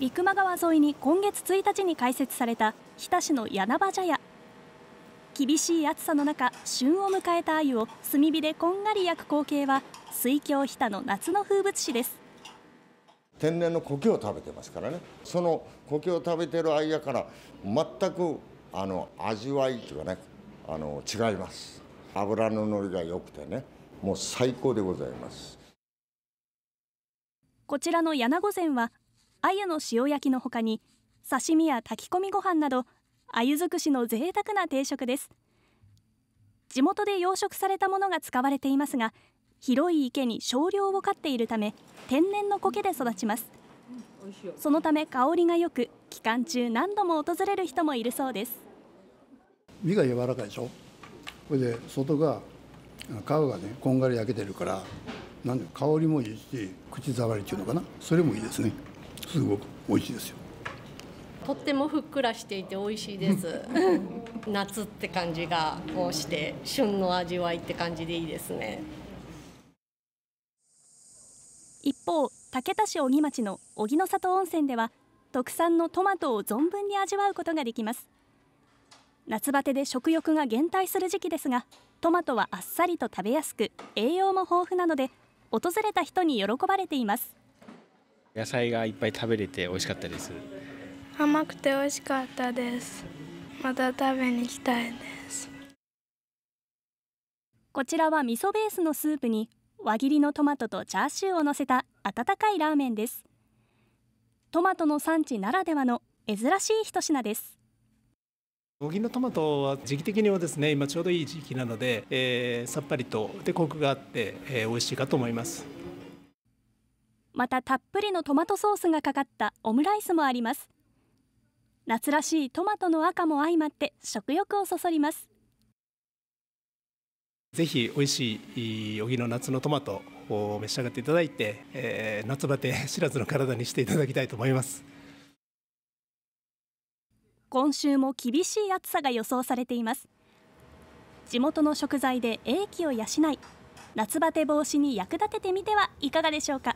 生間川沿いに今月1日に開設された日田市の柳葉茶屋厳しい暑さの中旬を迎えた鮎を炭火でこんがり焼く光景は水郷日田の夏の風物詩です天然の苔を食べてますからねその苔を食べてる間から全くあの味わいというかねあの違います油ののりが良くてねもう最高でございますこちらの柳御膳は鮎の塩焼きのほかに刺身や炊き込みご飯など鮎尽くしの贅沢な定食です地元で養殖されたものが使われていますが広い池に少量を飼っているため天然の苔で育ちますそのため香りがよく期間中何度も訪れる人もいるそうです身が柔らかいでしょこれで外が皮がねこんがり焼けてるからなんで香りもいいし口触りっていうのかなそれもいいですねすごく美味しいですよとってもふっくらしていて美味しいです 夏って感じがこうして旬の味わいって感じでいいですね一方竹田市小木町の小木の里温泉では特産のトマトを存分に味わうことができます夏バテで食欲が減退する時期ですがトマトはあっさりと食べやすく栄養も豊富なので訪れた人に喜ばれています野菜がいっぱい食べれて美味しかったです甘くて美味しかったですまた食べに来たいですこちらは味噌ベースのスープに輪切りのトマトとチャーシューをのせた温かいラーメンですトマトの産地ならではの珍しい一品です小木のトマトは時期的にはですね今ちょうどいい時期なので、えー、さっぱりとでコクがあって、えー、美味しいかと思いますまたたっぷりのトマトソースがかかったオムライスもあります夏らしいトマトの赤も相まって食欲をそそりますぜひ美味しい小木の夏のトマトを召し上がっていただいて、えー、夏バテ知らずの体にしていただきたいと思います今週も厳しい暑さが予想されています地元の食材で英気を養い夏バテ防止に役立ててみてはいかがでしょうか